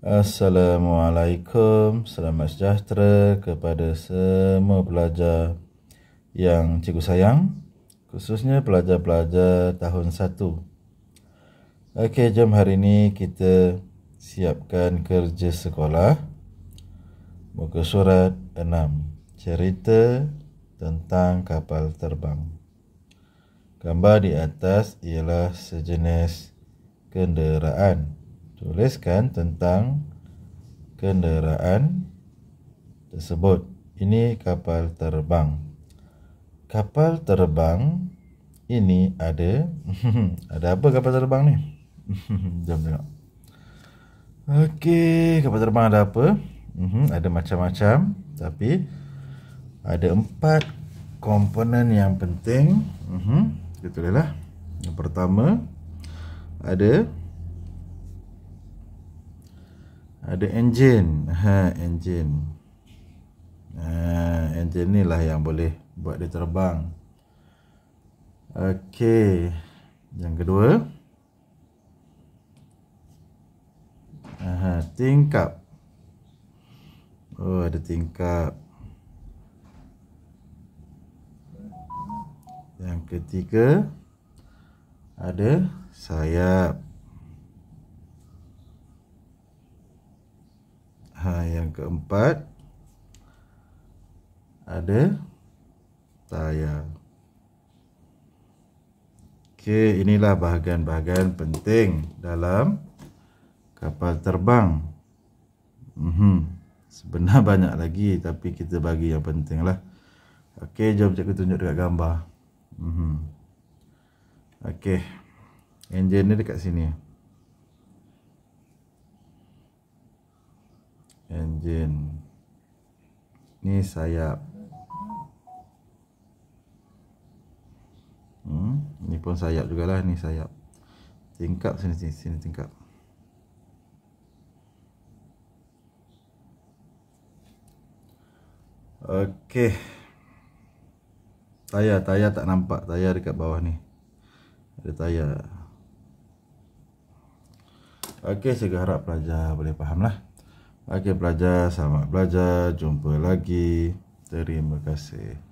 Assalamualaikum, selamat sejahtera kepada semua pelajar yang cikgu sayang khususnya pelajar-pelajar tahun 1 Ok, jom hari ini kita siapkan kerja sekolah Muka surat 6 Cerita tentang kapal terbang Gambar di atas ialah sejenis kenderaan tuliskan tentang kenderaan tersebut. Ini kapal terbang. Kapal terbang ini ada ada apa kapal terbang ni? Jom tengok. Okey, kapal terbang ada apa? Uhum, ada macam-macam tapi ada empat komponen yang penting. Mhm, itulah. Yang pertama ada ada engine ha engine ha engine inilah yang boleh buat dia terbang okey yang kedua ha tingkap oh ada tingkap yang ketiga ada sayap yang keempat ada tayar. Okey, inilah bahagian-bahagian penting dalam kapal terbang. Mhm. Sebenarnya banyak lagi tapi kita bagi yang pentinglah. Okey, jom cikgu tunjuk dekat gambar. Mhm. Okey. Enjin ni dekat sini. Okey. enjin ni sayap hmm ni pun sayap jugalah ni sayap tingkap sini sini, sini tingkap okey tayar tayar tak nampak tayar dekat bawah ni ada tayar okey saya harap pelajar boleh fahamlah Okey, belajar, selamat belajar. Jumpa lagi. Terima kasih.